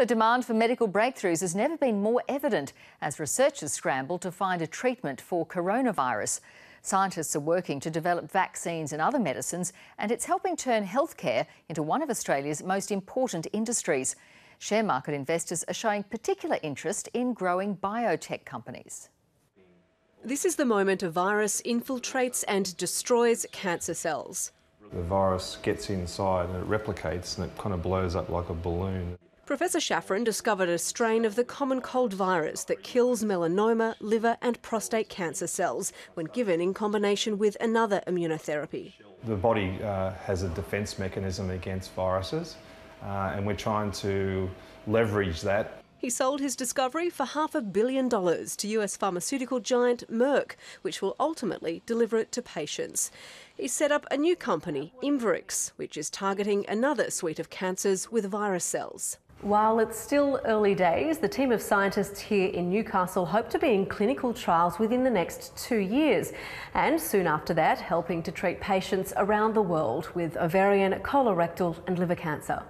The demand for medical breakthroughs has never been more evident as researchers scramble to find a treatment for coronavirus. Scientists are working to develop vaccines and other medicines, and it's helping turn healthcare into one of Australia's most important industries. Share market investors are showing particular interest in growing biotech companies. This is the moment a virus infiltrates and destroys cancer cells. The virus gets inside and it replicates and it kind of blows up like a balloon. Professor Shafran discovered a strain of the common cold virus that kills melanoma, liver, and prostate cancer cells when given in combination with another immunotherapy. The body uh, has a defence mechanism against viruses, uh, and we're trying to leverage that he sold his discovery for half a billion dollars to US pharmaceutical giant Merck, which will ultimately deliver it to patients. He set up a new company, Imverix, which is targeting another suite of cancers with virus cells. While it's still early days, the team of scientists here in Newcastle hope to be in clinical trials within the next two years and soon after that helping to treat patients around the world with ovarian, colorectal and liver cancer.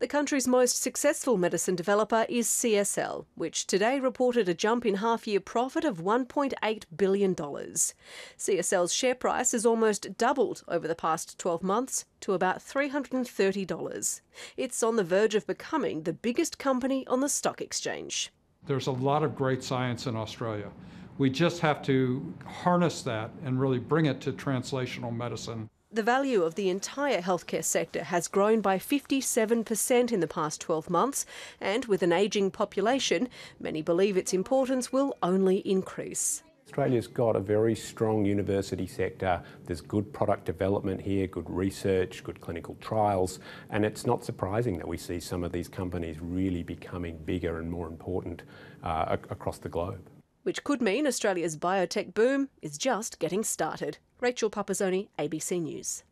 The country's most successful medicine developer is CSL, which today reported a jump in half year profit of $1.8 billion. CSL's share price has almost doubled over the past 12 months to about $330. It's on the verge of becoming the biggest company on the stock exchange. There's a lot of great science in Australia. We just have to harness that and really bring it to translational medicine. The value of the entire healthcare sector has grown by 57% in the past 12 months, and with an ageing population, many believe its importance will only increase. Australia's got a very strong university sector. There's good product development here, good research, good clinical trials, and it's not surprising that we see some of these companies really becoming bigger and more important uh, across the globe which could mean Australia's biotech boom is just getting started. Rachel Papazzoni, ABC News.